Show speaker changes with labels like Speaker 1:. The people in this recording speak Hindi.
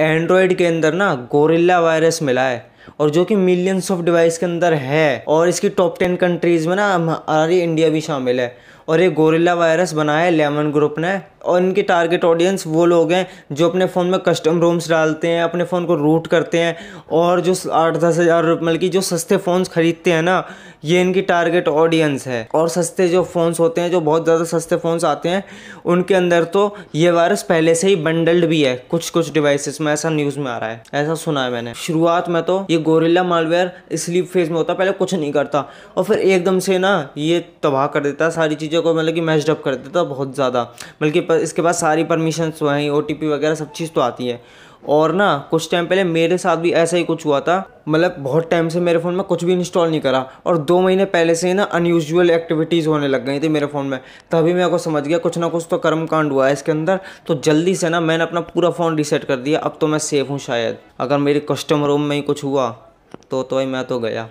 Speaker 1: एंड्रॉयड के अंदर ना गोरिल्ला वायरस मिला है और जो कि मिलियंस ऑफ डिवाइस के अंदर है और इसकी टॉप टेन कंट्रीज़ में ना हमारी इंडिया भी शामिल है और ये गोरिल्ला वायरस बनाया है लेमन ग्रुप ने और इनकी टारगेट ऑडियंस वो लोग हैं जो अपने फ़ोन में कस्टम रोम्स डालते हैं अपने फ़ोन को रूट करते हैं और जो आठ दस हज़ार मतलब कि जो सस्ते फ़ोन्स ख़रीदते हैं ना ये इनकी टारगेट ऑडियंस है और सस्ते जो फ़ोन्स होते हैं जो बहुत ज़्यादा सस्ते फ़ोन्स आते हैं उनके अंदर तो ये वायरस पहले से ही बंडल्ड भी है कुछ कुछ डिवाइसेस में ऐसा न्यूज़ में आ रहा है ऐसा सुना है मैंने शुरुआत में तो ये गोरिल्ला मालवेयर स्लीप फेज में होता पहले कुछ नहीं करता और फिर एकदम से ना ये तबाह कर देता सारी चीज़ें चीज़ों को मतलब कि मैचड अप कर देता बहुत ज़्यादा बल्कि इसके बाद सारी परमिशन तो हैं ओ वगैरह सब चीज़ तो आती है और ना कुछ टाइम पहले मेरे साथ भी ऐसा ही कुछ हुआ था मतलब बहुत टाइम से मेरे फ़ोन में कुछ भी इंस्टॉल नहीं करा और दो महीने पहले से ही ना अनयूजल एक्टिविटीज़ होने लग गई थी मेरे फ़ोन में तभी मेरे को समझ गया कुछ ना कुछ तो कर्म कांड हुआ है इसके अंदर तो जल्दी से ना मैंने अपना पूरा फ़ोन रिसेट कर दिया अब तो मैं सेफ़ हूँ शायद अगर मेरी कस्टमर रूम में ही कुछ हुआ तो तो भाई मैं तो गया